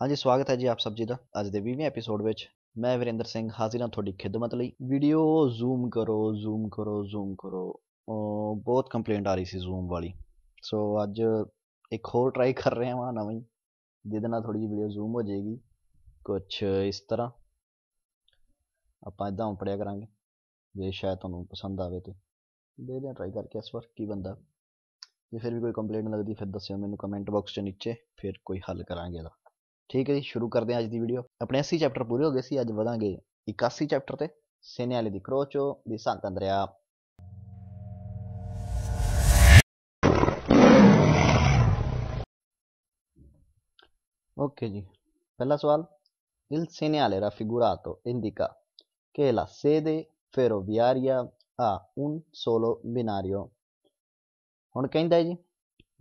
ਹਾਂਜੀ ਸਵਾਗਤ ਹੈ ਜੀ ਆਪ ਸਭ ਜੀ ਦਾ ਅੱਜ ਦੇ 20ਵੇਂ ਐਪੀਸੋਡ ਵਿੱਚ ਮੈਂ ਵਿਰੇਂਦਰ ਸਿੰਘ ਹਾਜ਼ਰ ਹਾਂ ਤੁਹਾਡੀ ਖਿਦਮਤ ਲਈ ਵੀਡੀਓ ਜ਼ੂਮ ਕਰੋ ਜ਼ੂਮ ਕਰੋ ਜ਼ੂਮ ਕਰੋ ਬਹੁਤ ਕੰਪਲੇਂਟ ਆ ਰਹੀ ਸੀ ਜ਼ੂਮ ਵਾਲੀ ਸੋ ਅੱਜ ਇੱਕ ਹੋਰ ਟਰਾਈ ਕਰ ਰਹੇ ਹਾਂ ਨਵੀਂ ਜਿਹਦੇ ਨਾਲ ਥੋੜੀ ਜਿਹੀ ਵੀਡੀਓ ਜ਼ੂਮ ਹੋ ਜਾਏਗੀ ਕੁਝ ਇਸ ਤਰ੍ਹਾਂ ਆਪਾਂ ਇਦਾਂ ਉਪੜਿਆ ਕਰਾਂਗੇ ਜੇ ਸ਼ਾਇਦ ਤੁਹਾਨੂੰ ਪਸੰਦ ਆਵੇ ਤੇ ਦੇਖਦੇ ਹਾਂ ਟਰਾਈ ਕਰਕੇ ਇਸ ਵਾਰ ਕੀ ਬੰਦਾ ਜੇ ਫਿਰ ਵੀ ਕੋਈ ਕੰਪਲੇਂਟ ਲੱਗਦੀ ਫਿਰ ਦੱਸਿਓ ਮੈਨੂੰ ਕਮੈਂਟ ਬਾਕਸ 'ਚ ਨੀਚੇ ਫਿਰ ਕੋਈ ਹੱਲ ਕਰਾਂਗੇ ਇਹਦਾ ਠੀਕ ਹੈ ਜੀ ਸ਼ੁਰੂ ਕਰਦੇ ਹਾਂ ਅੱਜ ਦੀ ਵੀਡੀਓ ਆਪਣੇ 80 ਚੈਪਟਰ ਪੂਰੇ ਹੋ ਗਏ ਸੀ ਅੱਜ ਵਧਾਂਗੇ 81 ਚੈਪਟਰ ਤੇ ਵਾਲੇ ਦੀ ਕਰੋਚੋ ਦੀ ਸੰਤੰਦਰਿਆ ਓਕੇ ਜੀ ਪਹਿਲਾ ਸਵਾਲ il segnale raffigurato indica che la sede ferroviaria ha un solo binario ਹੁਣ ਕਹਿੰਦਾ ਜੀ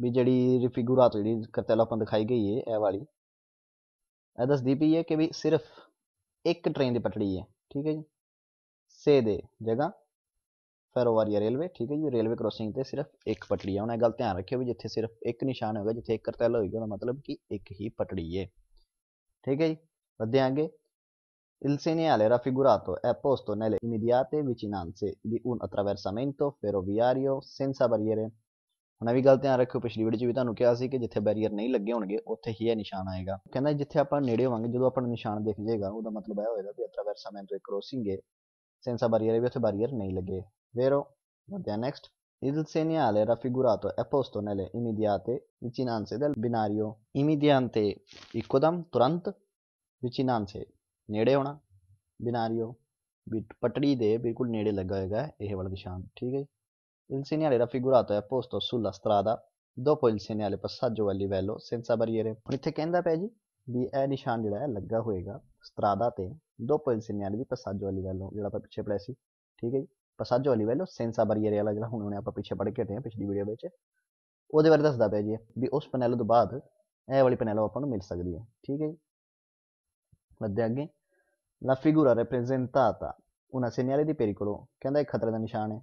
ਵੀ ਜਿਹੜੀ ਰਿਫਿਗੂਰਾਤ ਜਿਹੜੀ ਕਰਤਲ ਆਪਾਂ ਦਿਖਾਈ ਗਈ ਹੈ ਇਹ ਵਾਲੀ दस दी पी है कि भी सिर्फ एक ट्रेन की पटड़ी है ठीक है जी से दे जगह फेरोवारिया रेलवे ठीक है जी रेलवे क्रॉसिंग से सिर्फ एक पटड़ी है उन्हें गल ध्यान रखियो भी जिते सिर्फ एक निशान होगा जिते एक करतैल होगी तो मतलब कि एक ही पटड़ी है ठीक है जी बदे अगे इलसेनियाले रफिगुरातो एपोस्तो नैले इमिदियाते विचिनान से उन अत्रावेर समेंटो फेरोवियारियो सेंसा बरियरें ਹੁਣ ਇਹ ਵੀ ਗੱਲ ਧਿਆਨ ਰੱਖਿਓ ਪਿਛਲੀ ਵੀਡੀਓ 'ਚ ਵੀ ਤੁਹਾਨੂੰ ਕਿਹਾ ਸੀ ਕਿ ਜਿੱਥੇ ਬੈਰੀਅਰ ਨਹੀਂ ਲੱਗੇ ਹੋਣਗੇ ਉੱਥੇ ਹੀ ਇਹ ਨਿਸ਼ਾਨ ਆਏਗਾ ਕਹਿੰਦਾ ਜਿੱਥੇ ਆਪਾਂ ਨੇੜੇ ਹੋਵਾਂਗੇ ਜਦੋਂ ਆਪਾਂ ਨੂੰ ਨਿਸ਼ਾਨ ਦਿਖ ਜਾਏਗਾ ਉਹਦਾ ਮਤਲਬ ਇਹ ਹੋਏਗਾ ਵੀ ਅਟਰਾਵਰਸਾਮੈਂਟੋ ਕ੍ਰੋਸਿੰਗ ਹੈ senza barriere vi barriere nei leghe, vero? Andiamo next. Il segnale era raffigurato e posto nelle immediate vicinanze del binario. Immediate ikodam turant vicinanze nere hona binario ਪਟੜੀ ਦੇ ਬਿਲਕੁਲ ਨੇੜੇ ਲੱਗਾ ਹੋਏਗਾ ਇਹ ਵਾਲਾ ਨਿਸ਼ਾਨ ਠੀਕ ਹੈ Il segnale raffigurato è apposto sulla strada dopo il segnale passaggio a livello senza barriere. इत्थै ਕਹਿੰਦਾ ਪਿਆ ਜੀ di ਇਹ ਨਿਸ਼ਾਨ ਜਿਹੜਾ ਹੈ ਲੱਗਾ ਹੋਏਗਾ strada te dopo il segnale di passaggio a livello ਜਿਹੜਾ ਆਪਾਂ ਪਿੱਛੇ ਪੜਿਆ ਸੀ ਠੀਕ passaggio a livello senza barriere ਵਾਲਾ ਜਿਹੜਾ ਹੁਣ ਆਪਾਂ ਪਿੱਛੇ ਪੜ ਕੇ ਹਟੇ ਹਾਂ ਪਿਛਲੀ ਵੀਡੀਓ ਵਿੱਚ ਉਹਦੇ ਬਾਰੇ ਦੱਸਦਾ ਪਿਆ ਜੀ ਵੀ ਉਸ ਪੈਨਲ ਤੋਂ ਬਾਅਦ ਇਹ ਵਾਲੀ ਪੈਨਲ ਆਪਾਂ ਨੂੰ ਮਿਲ ਸਕਦੀ ਹੈ ਠੀਕ la figura rappresentata una segnale di pericolo che ਇਹ ਖਤਰੇ ਦਾ ਨਿਸ਼ਾਨ ਹੈ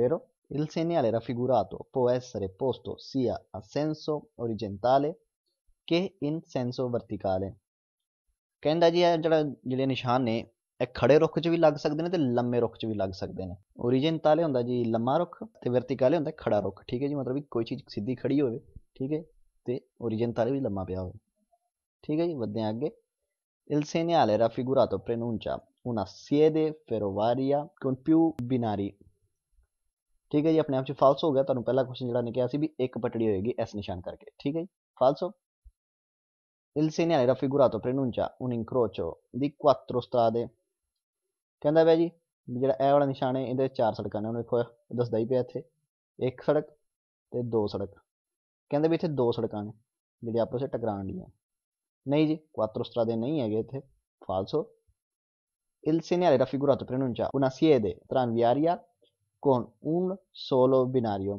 vero Il segnale raffigurato può essere posto sia a senso orizzontale che in senso verticale ਕਹਿੰਦਾ ਜੀ ਇਹ ਜਿਹੜਾ ਜਿਹੜੇ ਨਿਸ਼ਾਨ ਨੇ ਇਹ ਖੜੇ ਰੁੱਖ 'ਚ ਵੀ ਲੱਗ ਸਕਦੇ ਨੇ ਤੇ ਲੰਮੇ ਰੁੱਖ 'ਚ ਵੀ ਲੱਗ ਸਕਦੇ ਨੇ ਓਰੀਜੈਂਟਾਲੇ ਹੁੰਦਾ ਜੀ ਲੰਮਾ ਰੁੱਖ ਤੇ ਵਰਟੀਕਲੇ ਹੁੰਦਾ ਖੜਾ ਰੁੱਖ ਠੀਕ ਹੈ ਜੀ ਮਤਲਬ ਕਿ ਕੋਈ ਚੀਜ਼ ਸਿੱਧੀ ਖੜੀ ਹੋਵੇ ਠੀਕ ਹੈ ਤੇ ਓਰੀਜੈਂਟਾਲੇ ਵੀ ਲੰਮਾ ਪਿਆ ਹੋਵੇ ਠੀਕ ਹੈ ਜੀ ਵਧਦੇ ਹਾਂ ਅੱਗੇ Il segnale raffigurato pronuncia una sede ferroviaria con più binari ਠੀਕ ਹੈ ਜੀ ਆਪਣੇ ਆਪ 'ਚ ਫਾਲਸ ਹੋ ਗਿਆ ਤੁਹਾਨੂੰ ਪਹਿਲਾ ਕੁਐਸਚਨ ਜਿਹੜਾ ਨੇ ਕਿਹਾ ਸੀ ਵੀ ਇੱਕ ਪਟੜੀ ਹੋਏਗੀ ਇਸ ਨਿਸ਼ਾਨ ਕਰਕੇ ਠੀਕ ਹੈ ਜੀ ਫਾਲਸ ਹੋ Il segnale raffigurato preannuncia ਉਨ ਇਨਕਰੋਚੋ ਦੀ ਕੁਆਟਰੋ ਸਟਰਾਦੇ ਕਹਿੰਦਾ ਬਈ ਜੀ ਜਿਹੜਾ ਇਹ ਵਾਲਾ ਨਿਸ਼ਾਨ ਹੈ ਇਹਦੇ ਚਾਰ ਸੜਕਾਂ ਨੇ ਉਹਨੇ ਦੇਖੋ ਦੱਸਦਾ ਹੀ ਪਿਆ ਇੱਥੇ ਇੱਕ ਸੜਕ ਤੇ ਦੋ ਸੜਕ ਕਹਿੰਦੇ ਵੀ ਇੱਥੇ ਦੋ ਸੜਕਾਂ ਨੇ ਜਿਹੜੇ ਆਪਸ ਵਿੱਚ ਟਕਰਾਣ ਨਹੀਂ ਜੀ ਕੁਆਟਰੋ ਸਟਰਾਦੇ ਨਹੀਂ ਹੈਗੇ ਇੱਥੇ falso il segnale raffigurato preannuncia una siede tranviaria con un solo binario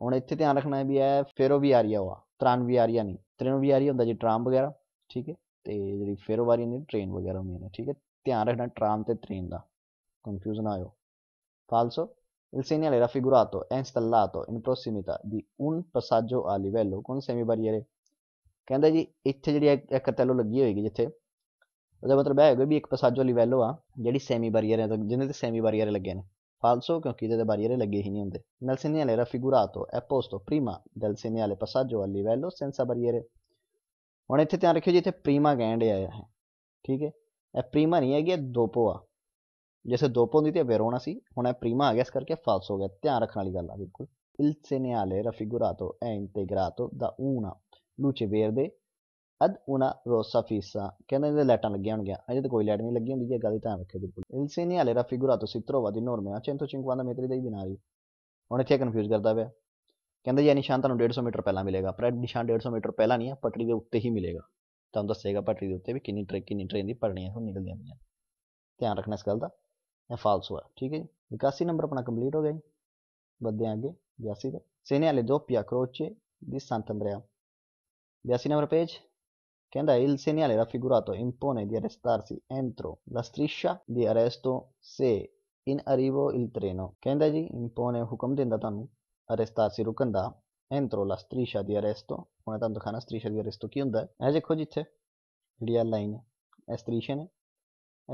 हून इत्थै ध्यान रक्खना बी ऐ फेरो बिहारी हवा त्रान बिहारी हैनी त्रेनो बिहारी होंदा जी ट्राम बगैरा ठीक ऐ ते जेह्ड़ी फेरो बिहारी होंदी ट्रेन बगैरा होंदियां न ठीक ऐ ध्यान रक्खना ट्राम ते ट्रेन दा कंफ्यूज ना होएओ falso il segnale raffigurato è installato in prossimità di un passaggio a livello con semibarriere ਕਹਿੰਦਾ ਜੀ ਇੱਥੇ ਜਿਹੜੀ ਇੱਕ ਤੈਲੋ ਲੱਗੀ ਹੋਏਗੀ ਜਿੱਥੇ ਉਹਦਾ ਮਤਲਬ ਇਹ ਹੋਏਗਾ ਵੀ ਇੱਕ passaggio a livello ਆ ਜਿਹੜੀ semi barrier ਹੈ ਜਿਹਦੇ ਤੇ semi barrier ਲੱਗੇ ਨੇ falso क्योंकि delle barriere leghe ही नहीं होंगे nel segnale raffigurato è posto prima del segnale passaggio al livello senza barriere ਹੁਣ ਇੱਥੇ ਧਿਆਨ ਰੱਖਿਓ ਜੀ prima che ਡਿਆ a ਠੀਕ ਹੈ ਇਹ prima ਨਹੀਂ dopo ਆ जैसे दोपो होंगी तो वेरोना सी हूँ है प्रीमा आ गया इस करके फाल्स हो गया ध्यान रखने वाली गल il segnale raffigurato è integrato da una luce verde ਅਦ ਉਨਾ ਰੋਸਾ ਫੀਸਾ ਕਹਿੰਦੇ ਇਹਦੇ ਲਾਈਟਾਂ ਲੱਗੀਆਂ ਹੋਣਗੀਆਂ ਅਜੇ ਤਾਂ ਕੋਈ ਲੈਟ ਨਹੀਂ ਲੱਗੀ ਹੁੰਦੀ ਜੇ ਗੱਲ ਤਾਂ ਰੱਖਿਓ ਬਿਲਕੁਲ il segnale era raffigurato si trova di norma a 150 metri dai binari ਹੁਣ ਇੱਥੇ ਕਨਫਿਊਜ਼ ਕਰਦਾ ਪਿਆ ਕਹਿੰਦਾ ਜੀ ਨਿਸ਼ਾਨ ਤੁਹਾਨੂੰ 150 ਮੀਟਰ ਪਹਿਲਾਂ ਮਿਲੇਗਾ ਪਰ ਨਿਸ਼ਾਨ 150 ਮੀਟਰ ਪਹਿਲਾਂ ਨਹੀਂ ਆ ਪਟੜੀ ਦੇ ਉੱਤੇ ਹੀ ਮਿਲੇਗਾ ਤੁਹਾਨੂੰ ਦੱਸੇਗਾ ਪਟੜੀ ਦੇ ਉੱਤੇ ਵੀ ਕਿੰਨੀ ਟ੍ਰੇਨ ਕਿੰਨੀ ਟ੍ਰੇਨ ਦੀ ਪੜਨੀਆਂ ਤੁਹਾਨੂੰ ਨਿਕਲਦੀਆਂ ਪਈਆਂ ਧਿਆਨ ਰੱਖਣਾ ਇਸ ਗੱਲ ਦਾ ਇਹ ਫਾਲਸ ਹੋਇਆ ਠੀਕ ਹੈ ਜੀ 81 ਨੰਬਰ ਆਪਣਾ ਕੰਪਲੀਟ ਹੋ ਗਿਆ ਜੀ ਵੱਧਦੇ ਆਂ ਅੱਗੇ 82 ਦਾ ਸੇਨੇ ਵਾਲੇ ਦੋ ਪਿਆ ਕਰੋਚੇ ਦੀ ਸੰਤੰਦਰਿਆ 82 number page Che il segnale raffigurato impone di arrestarsi entro la striscia di arresto se in arrivo il treno ਕਹਿੰਦਾ ਜੀ impone ਹੁਕਮ ਦਿੰਦਾ ਤੁਹਾਨੂੰ arrestarsi Rukanda entro la striscia di arresto tanto che una striscia di arresto ਕੀ ਹੁੰਦਾ ਹੈ ਇਹ ਦੇਖੋ ਜਿੱਥੇ ਜਿਹੜੀ ਆ ਲਾਈਨ ਹੈ ਇਹ striscia ਨੇ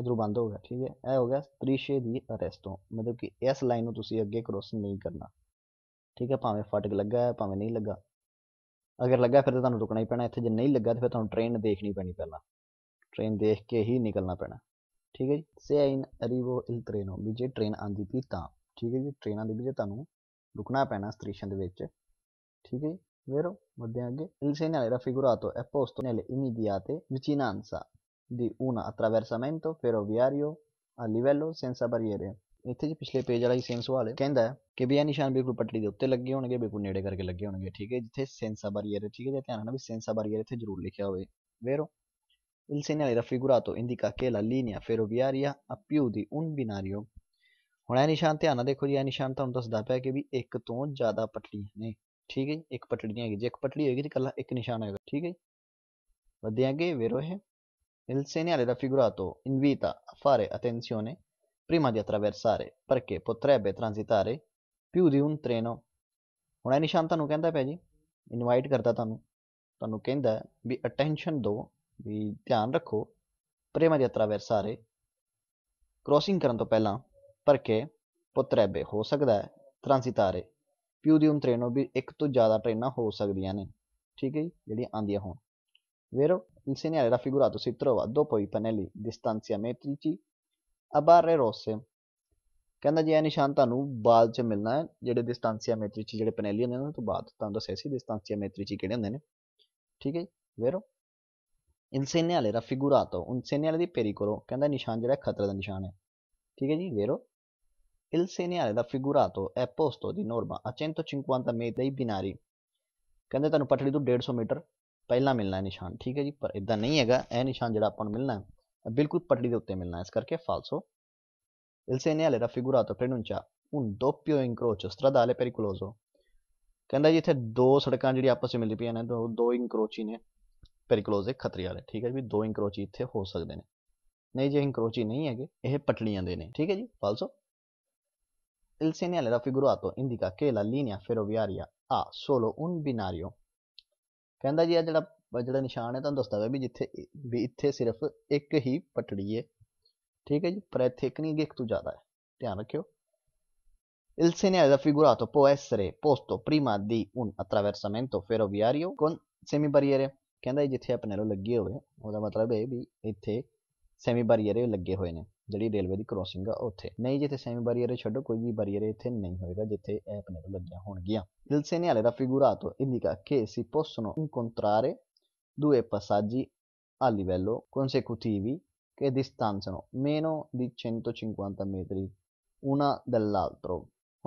ਇਧਰੋਂ ਬੰਦ ਹੋ ਗਿਆ ਠੀਕ ਹੈ ਇਹ ਹੋ striscia di arresto ਮਤਲਬ che es line tu ਤੁਸੀਂ ਅੱਗੇ cross ਨਹੀਂ ਕਰਨਾ ਠੀਕ ਹੈ ਭਾਵੇਂ ਫਾਟਕ ਲੱਗਾ ਹੈ ਭਾਵੇਂ ਨਹੀਂ ਲੱਗਾ ਅਗਰ ਲੱਗਾ ਫਿਰ ਤਾਂ ਤੁਹਾਨੂੰ ਰੁਕਣਾ ਹੀ ਪੈਣਾ ਇੱਥੇ ਜੇ ਨਹੀਂ ਲੱਗਾ ਤਾਂ ਫਿਰ ਤੁਹਾਨੂੰ ਟ੍ਰੇਨ ਦੇਖਣੀ ਪੈਣੀ ਪਹਿਲਾਂ ਟ੍ਰੇਨ ਦੇਖ ਕੇ ਹੀ ਨਿਕਲਣਾ ਪੈਣਾ ਠੀਕ ਹੈ ਜੀ ਸੇ ਇਨ ਅਰੀਵੋ ਇਲ ਟ੍ਰੇਨੋ ਵੀ ਜੇ ਟ੍ਰੇਨ ਆਂਦੀ ਪਈ ਤਾਂ ਠੀਕ ਹੈ ਜੀ ਟ੍ਰੇਨਾਂ ਦੇ ਵਿੱਚ ਤੁਹਾਨੂੰ ਰੁਕਣਾ ਪੈਣਾ ਸਟੇਸ਼ਨ ਦੇ ਵਿੱਚ ਠੀਕ ਹੈ vero? Anche. Il segnale raffigurato è posto nelle immediate vicinanza di un attraversamento ferroviario a livello senza barriere ਇੱਥੇ ਜੀ ਪਿਛਲੇ ਪੇਜ ਵਾਲਾ ਹੀ ਸੇਮ ਸਵਾਲ ਹੈ ਕਹਿੰਦਾ ਕਿ ਵੀ ਇਹ ਨਿਸ਼ਾਨ ਬਿਲਕੁਲ ਪਟੜੀ ਦੇ ਉੱਤੇ ਲੱਗੇ ਹੋਣਗੇ ਬਿਲਕੁਲ ਨੇੜੇ ਕਰਕੇ ਲੱਗੇ ਹੋਣਗੇ ਠੀਕ ਹੈ ਜਿੱਥੇ ਸੈਂਸਾ ਬਾਰੀਅਰ ਹੈ ਠੀਕ ਹੈ ਧਿਆਨ ਨਾਲ ਵੀ ਸੈਂਸਾ ਬਾਰੀਅਰ ਇੱਥੇ ਜ਼ਰੂਰ ਲਿਖਿਆ ਹੋਵੇ ਵੇਰੋ Il segnale raffigurato indica che la linea ferroviaria ha più di un binario ਹੁਣ ਇਹ ਨਿਸ਼ਾਨ ਧਿਆਨ ਨਾਲ ਦੇਖੋ ਜੀ ਇਹ ਨਿਸ਼ਾਨ ਤੁਹਾਨੂੰ ਦੱਸਦਾ ਪਿਆ ਕਿ ਵੀ ਇੱਕ ਤੋਂ ਜ਼ਿਆਦਾ ਪਟੜੀਆਂ ਨੇ ਠੀਕ ਹੈ ਇੱਕ ਪਟੜੀ ਹੈਗੀ ਜੇ ਇੱਕ ਪਟੜੀ ਹੋਏਗੀ ਤੇ ਕੱਲਾ ਇੱਕ ਨਿਸ਼ਾਨ ਹੋਏਗਾ ਠੀਕ ਹੈ ਵਧਦੇ ਵੇਰੋ ਹੈ Il segnale raffigurato invita a fare attenzione prima di attraversare perché potrebbe transitare più di un treno ਹੁਣ ਇਹ ਨਿਸ਼ਾਨ ਤੁਹਾਨੂੰ ਕਹਿੰਦਾ ਪਿਆ ਜੀ ਇਨਵਾਈਟ ਕਰਦਾ ਤੁਹਾਨੂੰ ਤੁਹਾਨੂੰ ਕਹਿੰਦਾ ਵੀ ਅਟੈਂਸ਼ਨ ਦੋ ਵੀ ਧਿਆਨ ਰੱਖੋ ਪ੍ਰੇਮਾ ਦੀ ਅਤਰਾਵਰਸਾਰੇ ਕ੍ਰੋਸਿੰਗ ਕਰਨ ਤੋਂ ਪਹਿਲਾਂ ਪਰਕੇ ਪੁੱਤਰੇਬੇ ਹੋ ਸਕਦਾ ਹੈ ਤ੍ਰਾਂਸਿਤਾਰੇ ਪਿਊ ਦੀ ਉਮ ਟ੍ਰੇਨੋ ਵੀ ਇੱਕ ਤੋਂ ਜ਼ਿਆਦਾ ਟ੍ਰੇਨਾਂ ਹੋ ਸਕਦੀਆਂ ਨੇ ਠੀਕ ਹੈ ਜੀ ਜਿਹੜੀਆਂ ਆਂਦੀਆਂ ਹੋਣ ਵੇਰੋ ਇਨਸੇਨੇ ਅਲੇ ਦਾ ਫਿਗੂਰਾ ਤੋ ਸਿਤਰੋਵਾ ਦੋਪੋਈ ਪਨੇਲੀ ਡਿਸਟੈਂਸਿਆ ਮੈਟ੍ਰਿਚੀ a barre rosse ਕਹਿੰਦਾ ਜੀ ਇਹ ਨਿਸ਼ਾਨ ਤੁਹਾਨੂੰ ਬਾਅਦ ਚ ਮਿਲਣਾ ਹੈ ਜਿਹੜੇ ਦਿਸਟਾਂਸੀਆ ਮੈਟ੍ਰਿਚੀ ਜਿਹੜੇ ਪੈਨੇਲੀ ਹੁੰਦੇ ਨੇ ਉਹਨਾਂ ਤੋਂ ਬਾਅਦ ਤੁਹਾਨੂੰ ਦੱਸਿਆ ਸੀ ਦਿਸਟਾਂਸੀਆ ਮੈਟ੍ਰਿਚੀ ਕਿਹੜੇ ਹੁੰਦੇ ਨੇ ਠੀਕ ਹੈ ਜੀ ਵੇਰੋ ਇਨਸੇਨੇ ਵਾਲੇ ਦਾ ਫਿਗੂਰਾਤੋ ਉਨਸੇਨੇ ਵਾਲੇ ਦੀ ਪੇਰੀ ਕਰੋ ਕਹਿੰਦਾ ਨਿਸ਼ਾਨ ਜਿਹੜਾ ਖਤਰੇ ਦਾ ਨਿਸ਼ਾਨ ਹੈ ਠੀਕ ਹੈ ਜੀ ਵੇਰੋ il ਵਾਲੇ ਦਾ figurato è posto di norma a 150 metri dai binari ਕਹਿੰਦੇ ਤੁਹਾਨੂੰ ਪਟੜੀ ਤੋਂ 150 ਮੀਟਰ ਪਹਿਲਾਂ ਮਿਲਣਾ ਨਿਸ਼ਾਨ ਠੀਕ ਹੈ ਜੀ ਪਰ ਇਦਾਂ ਨਹੀਂ ਹੈਗਾ ਇਹ ਨਿਸ਼ਾਨ ਜਿਹੜਾ ਆਪਾਂ ਨੂੰ ਮਿਲਣਾ ਹੈ ਬਿਲਕੁਲ ਪੱਟੀ ਦੇ ਉੱਤੇ ਮਿਲਣਾ ਇਸ ਕਰਕੇ ਫਾਲਸੋ ਇਲ ਸੇਨੇ ਹਲੇ ਦਾ ਫਿਗੂਰਾ ਤੋਂ ਪ੍ਰੇਨੁੰਚਾ ਉਨ ਦੋਪਿਓ ਇਨਕਰੋਚੋ ਸਟਰਾਦਾਲੇ ਪੈਰੀਕਲੋਜ਼ੋ ਕਹਿੰਦਾ ਜੀ ਇੱਥੇ ਦੋ ਸੜਕਾਂ ਜਿਹੜੀ ਆਪਸ ਵਿੱਚ ਮਿਲਦੀ ਪਈਆਂ ਨੇ ਦੋ ਦੋ ਇਨਕਰੋਚੀ ਨੇ ਪੈਰੀਕਲੋਜ਼ੇ ਖਤਰੀ ਵਾਲੇ ਠੀਕ ਹੈ ਜੀ ਦੋ ਇਨਕਰੋਚੀ ਇੱਥੇ ਹੋ ਸਕਦੇ ਨੇ ਨਹੀਂ ਜੇ ਇਨਕਰੋਚੀ ਨਹੀਂ ਹੈਗੇ ਇਹ ਪਟੜੀਆਂ ਦੇ ਨੇ ਠੀਕ ਹੈ ਜੀ ਫਾਲਸੋ ਇਲ ਸੇਨੇ ਹਲੇ ਦਾ ਫਿਗੂਰਾ ਤੋਂ ਇੰਡਿਕਾ ਕੇ ਲਾ ਲੀਨੀਆ ਫੇਰੋਵਿਆਰੀਆ ਆ ਸੋਲੋ ਉਨ ਬਿਨਾਰੀਓ ਕਹਿੰਦਾ ਜੀ ਇਹ ਜਿਹੜਾ ਪਰ ਜਿਹੜਾ ਨਿਸ਼ਾਨ ਹੈ ਤੁਹਾਨੂੰ ਦੱਸਦਾ ਹੈ ਵੀ ਜਿੱਥੇ ਵੀ ਇੱਥੇ ਸਿਰਫ ਇੱਕ ਹੀ ਪਟੜੀ ਹੈ ਠੀਕ ਹੈ ਜੀ ਪਰ ਇੱਥੇ ਇੱਕ ਨਹੀਂ ਇੱਕ ਤੋਂ ਜ਼ਿਆਦਾ ਹੈ ਧਿਆਨ ਰੱਖਿਓ Il segnale da figurato può essere posto prima di un attraversamento ferroviario con semibarriere ਕਹਿੰਦਾ ਜਿੱਥੇ ਆਪਣੇ ਨੂੰ ਲੱਗੇ ਹੋਏ ਉਹਦਾ ਮਤਲਬ ਇਹ ਵੀ ਇੱਥੇ ਸੈਮੀ ਬਰੀਅਰੇ ਲੱਗੇ ਹੋਏ ਨੇ ਜਿਹੜੀ ਰੇਲਵੇ ਦੀ ਕ੍ਰੋਸਿੰਗ ਆ ਉੱਥੇ ਨਹੀਂ ਜਿੱਥੇ ਸੈਮੀ ਬਰੀਅਰੇ ਛੱਡੋ ਕੋਈ ਵੀ ਬਰੀਅਰੇ ਇੱਥੇ ਨਹੀਂ ਹੋਏਗਾ ਜਿੱਥੇ ਇਹ ਆਪਣੇ ਨੂੰ ਲੱਗੀਆਂ ਹੋਣਗੀਆਂ ਵਾਲੇ ਦਾ raffigurato indica K C possono ਇਨਕੋਂਟਰਾਰੇ due passaggi a livello consecutivi che distanziano meno di 150 metri una dall'altro.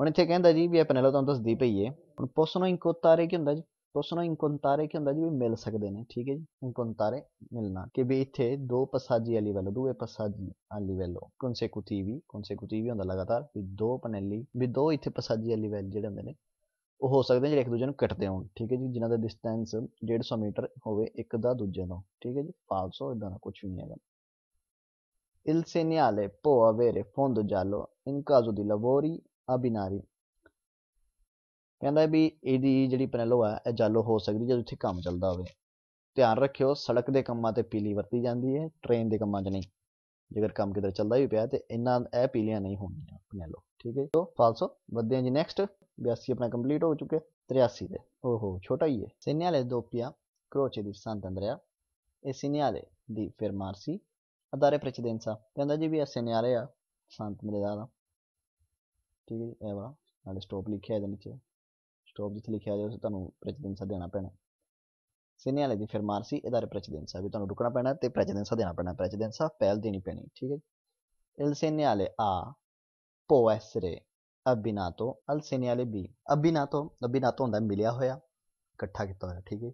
उनखे कहंदा जी भी पहले तो दस दी पई है हूँ पोसनो इंकोतारे की होंगे जी पोसनो इंकोतारे की होंगे जी भी मिल सकते हैं ठीक है जी इंकोतारे मिलना कि भी इतने दो पसाजी आली वेलो दुए पसाजी आली वेलो कौनसे कुतिवी कौनसे कुतिवी होंगे लगातार भी दो पनेली भी दो इतने पसाजी आली वेल जो होंगे ने ਉਹ ਹੋ ਸਕਦੇ ਜਿਹੜੇ ਇੱਕ ਦੂਜੇ ਨੂੰ ਕੱਟਦੇ ਹੋਣ ਠੀਕ ਹੈ ਜੀ ਜਿਨ੍ਹਾਂ ਦਾ ਡਿਸਟੈਂਸ 150 ਮੀਟਰ ਹੋਵੇ ਇੱਕ ਦਾ ਦੂਜੇ ਨਾਲ ਠੀਕ ਹੈ ਜੀ ਫਾਲਸੋ ਇਦਾਂ ਦਾ ਕੁਝ ਨਹੀਂ ਹੈਗਾ ਇਲ ਸੇਨਿਆਲੇ ਪੋ ਅਵੇਰੇ ਫੋਂਦ giallo ਇਨ ਕਾਜ਼ੋ ਦੀ ਲਵੋਰੀ ਅਬਿਨਾਰੀ ਕਹਿੰਦਾ ਵੀ ਇਹਦੀ ਜਿਹੜੀ ਪੈਨਲੋ ਹੈ ਇਹ ਜਾਲੋ ਹੋ ਸਕਦੀ ਜਦ ਉੱਥੇ ਕੰਮ ਚੱਲਦਾ ਹੋਵੇ ਧਿਆਨ ਰੱਖਿਓ ਸੜਕ ਦੇ ਕੰਮਾਂ ਤੇ ਪੀਲੀ ਵਰਤੀ ਜਾਂਦੀ ਹੈ ਟ੍ਰੇਨ ਦੇ ਕੰਮਾਂ 'ਚ ਨਹੀਂ ਜੇਕਰ ਕੰਮ ਕਿਧਰ ਚੱਲਦਾ ਵੀ ਪਿਆ ਤੇ ਇਹਨਾਂ ਇਹ ਪੀਲੀਆਂ ਨਹੀਂ ਹੋਣੀਆਂ ਪੈਨਲੋ ਠੀਕ ਹੈ ਸੋ ਫਾਲਸੋ ਵਧਦੇ ਹਾਂ ਜੀ ਨੈਕਸਟ 82 अपना कंप्लीट हो चुके त्रियासी दे ओहो छोटा ही है segnale doppia croce di Sant'Andrea e segnale di fermarsi a dare precedenza ਤੇ ਆਂਦਾ ਜੀ ਵੀ ਇਹ segnale ਆ ਸੰਤ ਅੰਦਰਿਆ ਦਾ ਠੀਕ ਹੈ ਜੀ ਇਹ ਵਾਲਾ ਨਾਲੇ ਸਟਾਪ ਲਿਖਿਆ ਇਹਦੇ ਨੀਚੇ ਸਟਾਪ ਜਿੱਥੇ ਲਿਖਿਆ ਜਾਵੇ ਤੁਹਾਨੂੰ ਪ੍ਰੈਸੀਡੈਂਸਾ ਦੇਣਾ ਪੈਣਾ segnale di fermarsi e dare precedenza ਵੀ ਤੁਹਾਨੂੰ ਰੁਕਣਾ ਪੈਣਾ ਤੇ ਪ੍ਰੈਸੀਡੈਂਸਾ ਦੇਣਾ ਪੈਣਾ ਪ੍ਰੈਸੀਡੈਂਸਾ ਪਹਿਲ ਦੇਣੀ ਪੈਣੀ ਠੀਕ ਹੈ il segnale a può essere ਅਬਿਨਾਤੋ ਅਲ ਸਿਨਿਆਲੇ ਬੀ ਅਬਿਨਾਤੋ ਅਬਿਨਾਤੋ ਹੁੰਦਾ ਮਿਲਿਆ ਹੋਇਆ ਇਕੱਠਾ ਕੀਤਾ ਹੋਇਆ ਠੀਕ ਹੈ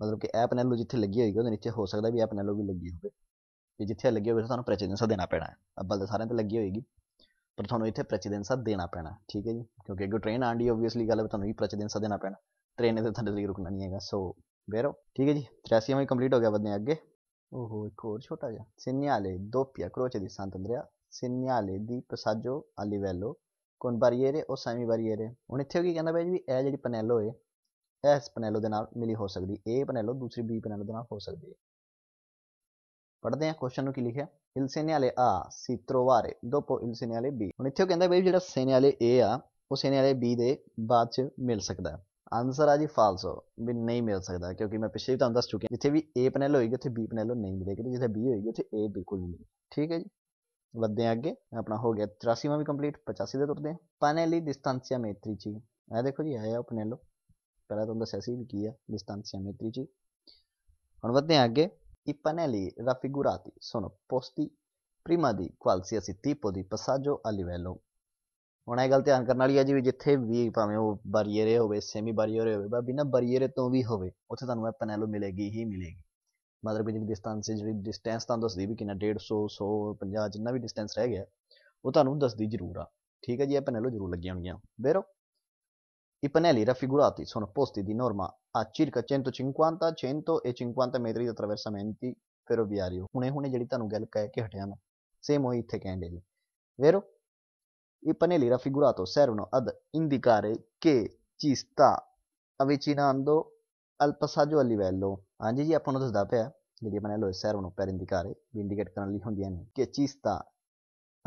ਮਤਲਬ ਕਿ ਇਹ ਪੈਨਲ ਜਿੱਥੇ ਲੱਗੀ ਹੋਈ ਹੋਏਗੀ ਉਹਦੇ ਨੀਚੇ ਹੋ ਸਕਦਾ ਵੀ ਇਹ ਪੈਨਲ ਵੀ ਲੱਗੀ ਹੋਵੇ ਤੇ ਜਿੱਥੇ ਲੱਗੀ ਹੋਵੇ ਤੁਹਾਨੂੰ ਪ੍ਰੈਸੀਡੈਂਸਾ ਦੇਣਾ ਪੈਣਾ ਹੈ ਅੱਬਲ ਦੇ ਸਾਰਿਆਂ ਤੇ ਲੱਗੀ ਹੋਏਗੀ ਪਰ ਤੁਹਾਨੂੰ ਇੱਥੇ ਪ੍ਰੈਸੀਡੈਂਸਾ ਦੇਣਾ ਪੈਣਾ ਠੀਕ ਹੈ ਜੀ ਕਿਉਂਕਿ ਅੱਗੇ ਟ੍ਰੇਨ ਆਂਡੀ ਆਬਵੀਅਸਲੀ ਗੱਲ ਹੈ ਤੁਹਾਨੂੰ ਵੀ ਪ੍ਰੈਸੀਡੈਂਸਾ ਦੇਣਾ ਪੈਣਾ ਟ੍ਰੇਨ ਤੇ ਤੁਹਾਡੇ ਲਈ ਰੁਕਣਾ ਨਹੀਂ ਹੈਗਾ ਸੋ ਵੇਰੋ ਠੀਕ ਹੈ ਜੀ 83 ਵੀ ਕੰਪਲੀਟ ਹੋ ਗਿਆ ਵਧਨੇ ਅੱਗੇ ਓਹੋ ਇੱਕ ਹੋਰ ਛੋਟਾ ਜਿਹਾ ਸਿਨਿਆਲੇ ਦੋਪੀਆ ਕਰੋਚੇ ਦੀ ਸੰਤ ਸਿਨਿਆਲੇ ਦੀ ਪਸਾਜੋ ਅਲੀਵੈਲੋ con barriere ਉਹ semi barriere ਹੁਣ ਇੱਥੇ ਕੀ ਕਹਿੰਦਾ ਬਈ ਜੀ ਇਹ ਜਿਹੜੀ ਪੈਨੈਲੋ ਹੈ ਇਸ ਪੈਨੈਲੋ ਦੇ ਨਾਲ ਮਿਲੀ ਹੋ ਸਕਦੀ ਇਹ ਪੈਨੈਲੋ ਦੂਸਰੀ ਬੀ ਪੈਨੈਲੋ ਦੇ ਨਾਲ ਹੋ ਸਕਦੀ ਹੈ ਪੜਦੇ ਹਾਂ ਕੁਐਸਚਨ ਨੂੰ ਕੀ ਲਿਖਿਆ il sene ਆ ਸਿਤਰੋਵਾਰੇ ਦੋਪੋ trovare dopo ਬੀ sene ਹੁਣ ਇੱਥੇ ਉਹ ਕਹਿੰਦਾ ਬਈ ਜਿਹੜਾ sene ਏ ਆ ਉਹ sene ਬੀ ਦੇ ਬਾਅਦ ਚ ਮਿਲ ਸਕਦਾ ਹੈ ਆਨਸਰ ਆ ਜੀ ਫਾਲਸੋ ਵੀ ਨਹੀਂ ਮਿਲ ਸਕਦਾ ਕਿਉਂਕਿ ਮੈਂ ਪਿਛਲੇ ਵੀ ਤੁਹਾਨੂੰ ਦੱਸ ਚੁੱਕਿਆ ਜਿੱਥੇ ਵੀ ਏ ਪੈਨਲ ਹੋਏਗੀ ਉੱਥੇ ਬੀ ਪਨੈਲ ਨਹੀਂ ਮਿਲੇਗੀ ਜਿੱਥੇ ਬੀ ਹੋਏਗੀ ਉੱਥੇ ਏ ਬਿਲਕੁਲ ਨਹੀਂ ਮਿਲੇਗੀ ਠੀਕ ਹੈ ਜੀ ਵੱਧਦੇ ਆ ਅੱਗੇ ਆਪਣਾ ਹੋ ਗਿਆ 83ਵਾਂ ਵੀ ਕੰਪਲੀਟ 85 ਦੇ ਤੁਰਦੇ ਆ ਪਾਨੇਲੀ ਡਿਸਟੈਂਸੀਆ ਮੈਟ੍ਰੀ ਜੀ ਆ ਦੇਖੋ ਜੀ ਆਇਆ ਆਪਣੇ ਲੋ ਪਹਿਲਾਂ ਤਾਂ ਦੱਸਿਆ ਸੀ ਕੀ ਆ ਡਿਸਟੈਂਸੀਆ ਮੈਟ੍ਰੀ ਜੀ ਹੁਣ ਵੱਧਦੇ ਆ ਅੱਗੇ ਇ ਪਾਨੇਲੀ ਫਿਗੁਰਾਤੀ ਸੋਨੋ ਪੋਸਤੀ ਪ੍ਰੀਮਾ ਦੀ ਕੁਆਲਸੀਅਸੀ ਟਿਪੋ ਦੀ ਪਸਾਜੋ ਅਲਿਵੈਲੋ ਹੁਣ ਇਹ ਗੱਲ ਧਿਆਨ ਕਰਨ ਵਾਲੀ ਆ ਜੀ ਵੀ ਜਿੱਥੇ ਵੀ ਭਾਵੇਂ ਉਹ ਬਰੀਅਰੇ ਹੋਵੇ ਸੈਮੀ ਬਰੀਅਰੇ ਹੋਵੇ ਬਾ ਬਿਨਾ ਬਰੀਅਰੇ ਤੋਂ ਵੀ ਹੋਵੇ ਉੱਥੇ ਤੁਹਾਨੂੰ ਇਹ ਪੈਨਲੋ ਮਿਲੇਗੀ ਹੀ ਮਿਲੇਗੀ ਮਤਲਬ ਜਿਹੜੀ ਡਿਸਟੈਂਸ ਜਿਹੜੀ ਡਿਸਟੈਂਸ ਤੁਹਾਨੂੰ ਦੱਸਦੀ ਵੀ ਕਿੰਨਾ 150 100 50 ਜਿੰਨਾ ਵੀ ਡਿਸਟੈਂਸ ਰਹਿ ਗਿਆ ਉਹ ਤੁਹਾਨੂੰ ਦੱਸਦੀ ਜ਼ਰੂਰ ਆ ਠੀਕ ਹੈ ਜੀ ਇਹ ਪਨੈਲੋ ਜ਼ਰੂਰ ਲੱਗੀਆਂ ਹੋਣਗੀਆਂ vero I pannelli raffigurati sono posti di norma a circa 150, 100 e 50 metri di attraversamenti ferroviario. ਹੁਣੇ ਹੁਣੇ ਜਿਹੜੀ ਤੁਹਾਨੂੰ ਗੱਲ ਕਹਿ ਕੇ ਹਟਿਆ ਮੈਂ ਸੇਮ ਉਹੀ ਇੱਥੇ ਕਹਿੰਦੇ ਜੀ vero I pannelli raffigurati servono ad indicare che ci sta avvicinando al passaggio a livello. Angie ਜੀ ਆਪਾਂ ਨੂੰ ਦੱਸਦਾ ਪਿਆ ਜਿਹੜੀ ਆਪਣੇ lo servono per indicare ਵੀ indicate ਕਰਨ ਲਈ ਹੁੰਦੀਆਂ ਨੇ ਕਿ ਚੀਜ਼ ਤਾਂ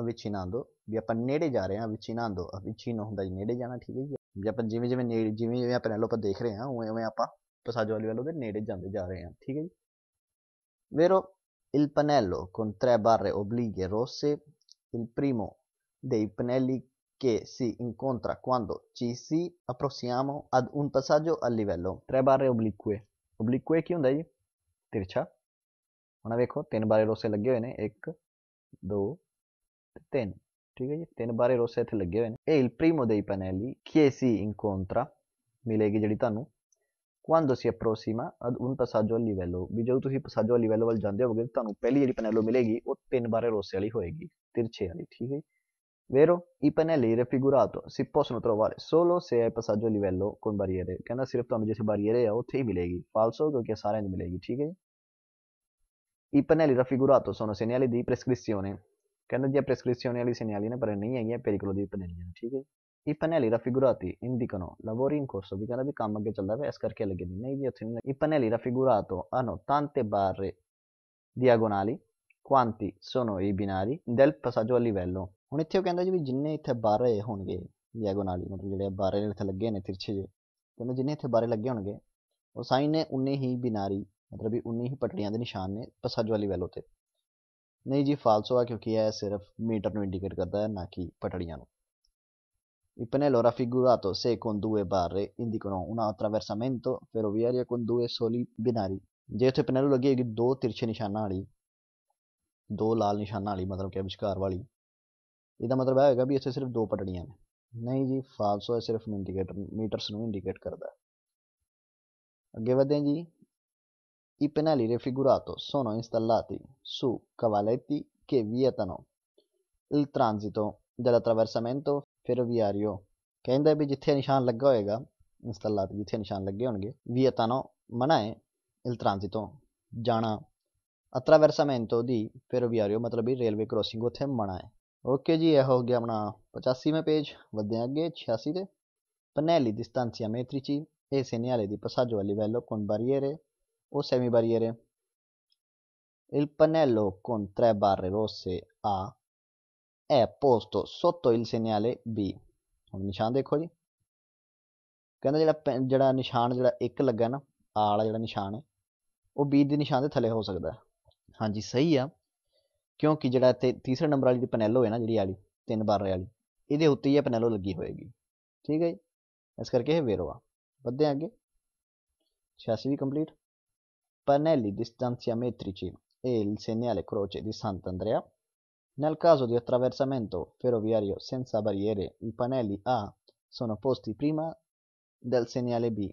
avvicinando ਵੀ ਆਪਾਂ ਨੇੜੇ ਜਾ ਰਹੇ ਹਾਂ avvicinando avvicino ਹੁੰਦਾ ਜੀ ਨੇੜੇ ਜਾਣਾ ਠੀਕ ਹੈ ਜੀ ਜੇ ਆਪਾਂ ਜਿਵੇਂ ਜਿਵੇਂ ਨੇੜੇ ਜਿਵੇਂ ਜਿਵੇਂ ਆਪਾਂ lo ਆਪਾਂ ਦੇਖ ਰਹੇ ਹਾਂ ਉਵੇਂ ਉਵੇਂ ਆਪਾਂ passaggio a livello ਦੇ ਨੇੜੇ ਜਾਂਦੇ ਜਾ ਰਹੇ ਹਾਂ ਠੀਕ ਹੈ ਜੀ vero il pannello con tre barre oblique rosse il primo dei pannelli che si incontra quando ci si approssiamo ad un passaggio a livello. Tre barre oblique. Oblique क्यों दाई तिरछा वरना देखो तीन बारे रोसे लगे हुए ने एक दो तीन ठीक है जी तीन बारे e il primo dei pannelli che si incontra mi ਮਿਲੇਗੀ di ਤੁਹਾਨੂੰ quando si approssima ad un passaggio a livello ਵੀ ਜਦੋਂ ਤੁਸੀਂ passaggio a livello al ਜਾਂਦੇ ਹੋਵੋਗੇ ਤੁਹਾਨੂੰ ਪਹਿਲੀ ਜਿਹੜੀ ਪਨੈਲੋ ਮਿਲੇਗੀ ਉਹ o ten barre ਵਾਲੀ ਹੋਏਗੀ ਤਿਰਛੇ ਵਾਲੀ ਠੀਕ ਹੈ vero? I pannelli raffigurato si possono trovare solo se hai passaggio a livello con barriere कहना सिर्फ तो जैसे barriere o उत्थे ही मिलेगी falso क्योंकि सारे नहीं मिलेगी ठीक है i pannelli raffigurato sono segnali di prescrizione कहना जी prescrizione वाली segnali ne पर नहीं pericolo di pannelli ठीक i pannelli raffigurati indicano lavori in corso vi कहना भी काम आगे चल रहा है इस करके i pannelli raffigurati hanno tante barre diagonali quanti ਸੋਨੋ i ਬਿਨਾਰੀ del ਪਸਾਜੋ a livello ਹੁਣ ਇੱਥੇ ਉਹ ਕਹਿੰਦਾ ਜੀ ਵੀ ਜਿੰਨੇ ਇੱਥੇ ਬਾਰੇ ਹੋਣਗੇ ਡਾਇਗੋਨਲੀ ਮਤਲਬ ਜਿਹੜੇ ਬਾਰੇ ਇੱਥੇ ਲੱਗੇ ਨੇ ਤਿਰਛੇ ਜੇ ਕਹਿੰਦਾ ਜਿੰਨੇ ਇੱਥੇ ਬਾਰੇ ਲੱਗੇ ਹੋਣਗੇ ਉਹ ਸਾਈਨ ਨੇ ਉਨੇ ਹੀ ਬਿਨਾਰੀ ਮਤਲਬ ਵੀ ਉਨੇ ਹੀ ਪਟੜੀਆਂ ਦੇ ਨਿਸ਼ਾਨ ਨੇ ਪਸਾਜੋ ਵਾਲੀ ਵੈਲੋ ਤੇ ਨਹੀਂ ਜੀ ਫਾਲਸੋ ਆ ਕਿਉਂਕਿ ਇਹ ਸਿਰਫ ਮੀਟਰ ਨੂੰ ਇੰਡੀਕੇਟ ਕਰਦਾ ਹੈ ਨਾ ਕਿ ਪਟੜੀਆਂ ਨੂੰ Ipenello raffigurato se con due barre indicano un attraversamento ferroviario con due ਸੋਲੀ ਬਿਨਾਰੀ ਜੇ ਉੱਥੇ ਪਨੇਲੋ ਲੱਗੀ ਦੋ ਤਿਰਛੇ ਨਿਸ਼ਾਨਾਂ ਵਾਲੀ ਦੋ ਲਾਲ ਨਿਸ਼ਾਨਾਂ ਵਾਲੀ ਮਤਲਬ ਕਿ ਵਿਚਕਾਰ ਵਾਲੀ ਇਹਦਾ ਮਤਲਬ ਇਹ ਹੋਏਗਾ ਵੀ ਇੱਥੇ ਸਿਰਫ ਦੋ ਪਟੜੀਆਂ ਨੇ ਨਹੀਂ ਜੀ ਫਾਲਸੋ ਹੈ ਸਿਰਫ ਇੰਡੀਕੇਟਰ ਮੀਟਰਸ ਨੂੰ ਇੰਡੀਕੇਟ ਕਰਦਾ ਅੱਗੇ ਵਧਦੇ ਹਾਂ ਜੀ ਇਹ ਪੈਨਲੀ ਰੈਫਿਗੁਰਾਟੋ ਸੋਨੋ ਇਨਸਟਾਲਾਤੀ ਸੁ ਕਵਾਲੇਟੀ ਕੇ ਵੀਤਨੋ ਇਲ ਟ੍ਰਾਂਜ਼ਿਟੋ ਦੇ ਅਟਰਵਰਸਮੈਂਟੋ ਫੇਰੋਵਿਆਰੀਓ ਕਹਿੰਦਾ ਵੀ ਜਿੱਥੇ ਨਿਸ਼ਾਨ ਲੱਗਾ ਹੋਏਗਾ ਇੰਸਟਾਲਾਤ ਜਿੱਥੇ ਨਿਸ਼ਾਨ ਲੱਗੇ ਹੋਣਗੇ ਵੀਤਨੋ ਮਨਾਏ ਇਲ ਟ੍ਰਾਂਜ਼ਿਟੋ ਜਾਣਾ ਅਤਰਾਵਰਸਾਮੈਂਤੋ ਦੀ ਫੇਰੋਵਿਆਰਿਓ ਮਤਲਬ ਇਹ ਰੇਲਵੇ ਕ੍ਰੋਸਿੰਗ ਉੱਥੇ ਮਣਾ ਹੈ ਓਕੇ ਜੀ ਇਹ ਹੋ ਗਿਆ ਆਪਣਾ 85ਵੇਂ ਪੇਜ ਵਧਦੇ ਅੱਗੇ 86 ਦੇ ਪਨੈਲੀ ਦੀ ਸਟਾਂਸੀਆ ਮੈਟ੍ਰਿਚੀ ਇਹ ਸੈਨਿਆਲੇ ਦੀ ਪਸਾਜੋ ਵਾਲੀ ਵੈਲੋ ਕੋਨ ਬਾਰੀਅਰੇ ਉਹ ਸੈਮੀ ਬਾਰੀਅਰੇ Il pannello con tre barre rosse A è posto sotto il segnale ਬੀ ਹੁਣ ਨਿਸ਼ਾਨ ਦੇਖੋ ਜੀ ਕਹਿੰਦਾ ਜਿਹੜਾ ਜਿਹੜਾ ਨਿਸ਼ਾਨ ਜਿਹੜਾ ਇੱਕ ਲੱਗਾ ਨਾ ਆ ਵਾਲਾ ਜਿਹੜਾ ਨਿਸ਼ਾਨ ਹੈ ਉਹ ਬੀ ਦੇ ਨਿਸ਼ਾਨ ਦੇ ਥੱਲੇ ਹੋ ਸਕਦਾ ਹੈ ਹਾਂਜੀ ਸਹੀ ਆ ਕਿਉਂਕਿ ਜਿਹੜਾ ਇੱਥੇ ਤੀਸਰੇ ਨੰਬਰ ਵਾਲੀ ਜਿਹੜੀ ਪਨੈਲੋ ਹੈ ਨਾ ਜਿਹੜੀ ਵਾਲੀ ਤਿੰਨ ਬਾਰੇ ਵਾਲੀ ਇਹਦੇ ਉੱਤੇ ਹੀ ਇਹ ਪਨੈਲੋ ਲੱਗੀ ਹੋਏਗੀ ਠੀਕ ਹੈ ਜੀ ਇਸ ਕਰਕੇ ਇਹ ਵੇਰਵਾ ਵੱਧਦੇ ਹਾਂ ਅੱਗੇ 86 complete Pannelli distanziametrici e il segnale croce di Sant'Andrea. Nel caso di attraversamento ferroviario senza barriere, i pannelli A sono posti prima del segnale B.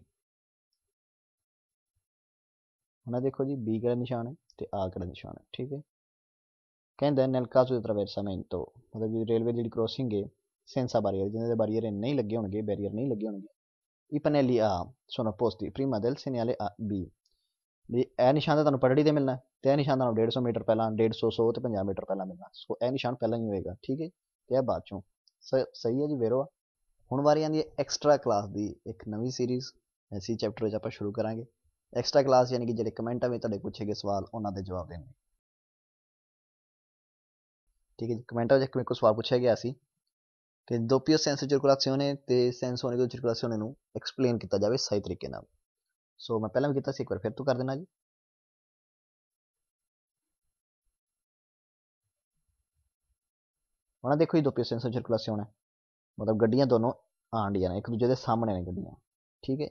Una ਦੇਖੋ ਜੀ B ਕਿਹੜਾ ਨਿਸ਼ਾਨ ਤੇ ਆ ਕਿਹੜਾ ਨਿਸ਼ਾਨ ਹੈ ਠੀਕ ਹੈ ਕਹਿੰਦਾ ਨਲਕਾ ਸਮੇਂ ਤੋਂ ਮਤਲਬ ਜਿਹੜੀ ਰੇਲਵੇ ਜਿਹੜੀ ਕ੍ਰੋਸਿੰਗ ਹੈ ਸੈਂਸਾ ਬਾਰੀਅਰ ਜਿਹਨਾਂ ਦੇ ਬਾਰੀਅਰ ਨਹੀਂ ਲੱਗੇ ਹੋਣਗੇ ਬੈਰੀਅਰ ਨਹੀਂ ਲੱਗੇ ਹੋਣਗੇ ਇਹ pannelli A ਪੋਸਟੀ ਪ੍ਰੀਮਾ prima del ਆ ਬੀ ਵੀ ਇਹ ਨਿਸ਼ਾਨ ਤਾਂ ਤੁਹਾਨੂੰ ਪਟੜੀ ਤੇ ਮਿਲਣਾ ਤੇ ਇਹ ਨਿਸ਼ਾਨ ਤੁਹਾਨੂੰ 150 ਮੀਟਰ ਪਹਿਲਾਂ 150 100 ਤੇ 50 ਮੀਟਰ ਪਹਿਲਾਂ ਮਿਲਣਾ ਸੋ ਇਹ ਨਿਸ਼ਾਨ ਪਹਿਲਾਂ ਹੀ ਹੋਏਗਾ ਠੀਕ ਹੈ ਤੇ ਇਹ ਬਾਅਦ ਚੋਂ ਸਹੀ ਹੈ ਜੀ ਵੇਰੋ ਹੁਣ ਵਾਰੀ ਆਂਦੀ ਹੈ ਐਕਸਟਰਾ ਕਲਾਸ ਦੀ ਇੱਕ ਨਵੀਂ ਸੀਰੀਜ਼ ਐਸੀ ਚੈਪਟਰ ਵਿੱਚ ਆਪਾਂ ਸ਼ੁਰੂ ਕਰਾਂਗੇ ਐਕਸਟਰਾ ਕਲਾਸ ਯਾਨੀ ਕਿ ਜਿਹੜੇ ਕਮੈਂਟਾਂ ਵਿੱਚ ਤੁਹਾਡੇ ਪੁੱਛੇ ਗਏ ਸਵਾਲ ਉਹਨਾਂ ਦੇ ਜਵਾਬ ਦੇਣੇ ਠੀਕ ਹੈ ਜੀ ਕਮੈਂਟਾਂ ਵਿੱਚ ਕੋਈ ਸਵਾਲ ਪੁੱਛਿਆ ਗਿਆ ਸੀ ਕਿ ਦੋਪੀਓ ਸੈਂਸ ਸਰਕੂਲੇਸ਼ਨ ਤੇ ਸੈਂਸ ਹੋਣੇ ਦੇ ਸਰਕੂਲੇਸ਼ਨ ਨੂੰ ਐਕਸਪਲੇਨ ਕੀਤਾ ਜਾਵੇ ਸਹੀ ਤਰੀਕੇ ਨਾਲ ਸੋ ਮੈਂ ਪਹਿਲਾਂ ਵੀ ਕੀਤਾ ਸੀ ਇੱਕ ਵਾਰ ਫਿਰ ਤੋਂ ਕਰ ਦੇਣਾ ਜੀ ਹੁਣ ਦੇਖੋ ਇਹ ਦੋਪੀਓ ਸੈਂਸ ਸਰਕੂਲੇਸ਼ਨ ਹੈ ਮਤਲਬ ਗੱਡੀਆਂ ਦੋਨੋਂ ਆਂਡੀਆਂ ਨੇ ਇੱਕ ਦੂਜੇ ਦੇ ਸਾਹਮਣੇ ਨੇ ਗੱਡੀਆਂ ਠੀਕ ਹੈ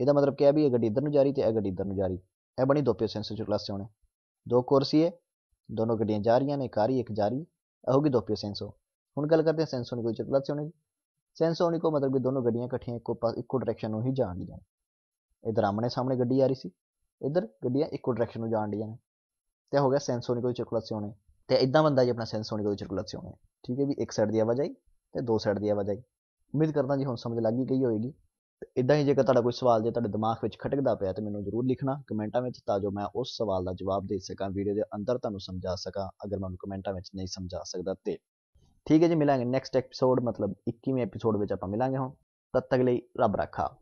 ਇਹਦਾ ਮਤਲਬ ਇਹ ਵੀ ਇਹ ਗੱਡੀ ਇਧਰ ਨੂੰ ਜਾ ਰਹੀ ਤੇ ਇਹ ਗੱਡੀ ਇਧਰ ਨੂੰ ਜਾ ਰਹੀ ਇਹ ਬਣੀ ਦੋ ਸੈਂਸਰ सेंसिटिव क्लास ਹੋਣੇ ਦੋ ਹੈ ਦੋਨੋਂ ਗੱਡੀਆਂ ਜਾ ਰਹੀਆਂ ਨੇ ਕਾਰੀ ਇੱਕ ਜਾ ਰਹੀ ਇਹ ਹੋਗੀ ਦੋ ਪੀਓ ਹੁਣ ਗੱਲ ਕਰਦੇ ਹਾਂ सेंसो ਨਿਕੋ क्लास ਹੋਣੇ सेंसो ਹੋਣੀ ਕੋ ਮਤਲਬ ਕਿ ਦੋਨੋਂ ਗੱਡੀਆਂ ਇਕੱਠੀਆਂ ਇੱਕੋ ਪਾਸ ਇੱਕੋ ਡਾਇਰੈਕਸ਼ਨ ਨੂੰ ਹੀ ਜਾਣ ਦੀਆਂ ਇਧਰ ਆਮਣੇ ਸਾਹਮਣੇ ਗੱਡੀ ਆ ਰਹੀ ਸੀ ਇਧਰ ਗੱਡੀਆਂ ਇੱਕੋ ਡਾਇਰੈਕਸ਼ਨ ਨੂੰ ਜਾਣ ਦੀਆਂ ਨੇ ਤੇ ਹੋ ਗਿਆ सेंसो ਨਿਕੋ क्लास ਹੋਣੇ ਤੇ ਇਦਾਂ ਬੰਦਾ ਜੀ ਆਪਣਾ सेंसो ਨਿਕੋ क्लास ਹੋਣੇ ਠੀਕ ਹੈ ਵੀ ਇੱਕ ਸਾਈਡ ਦੀ ਆਈ ਤੇ ਦੋ ਸਾਈਡ ਦੀ ਆਈ ਉਮੀਦ ਕਰਦਾ ਜੀ ਹੁਣ ਸਮਝ ਲੱਗ ਗਈ ਗਈ ਹੋਵੇਗੀ ਇਦਾਂ ਹੀ ਜੇਕਰ ਤੁਹਾਡਾ ਕੋਈ ਸਵਾਲ ਜੇ ਤੁਹਾਡੇ ਦਿਮਾਗ ਵਿੱਚ ਖਟਕਦਾ ਪਿਆ ਤੇ ਮੈਨੂੰ ਜ਼ਰੂਰ ਲਿਖਣਾ ਕਮੈਂਟਾਂ ਵਿੱਚ ਤਾਂ ਜੋ ਮੈਂ ਉਸ ਸਵਾਲ ਦਾ ਜਵਾਬ ਦੇ ਸਕਾਂ ਵੀਡੀਓ ਦੇ ਅੰਦਰ ਤੁਹਾਨੂੰ ਸਮਝਾ ਸਕਾਂ ਅਗਰ ਮੈਂ ਉਹ ਕਮੈਂਟਾਂ ਵਿੱਚ ਨਹੀਂ ਸਮਝਾ ਸਕਦਾ ਤੇ ਠੀਕ ਹੈ ਜੀ ਮਿਲਾਂਗੇ ਨੈਕਸਟ ਐਪੀਸੋਡ ਮਤਲਬ 21ਵੇਂ ਐਪੀਸੋਡ ਵਿੱਚ ਆਪਾਂ ਮਿਲਾਂਗੇ ਹੁਣ ਤਦ ਤੱਕ ਲਈ ਰੱਬ ਰੱਖਾ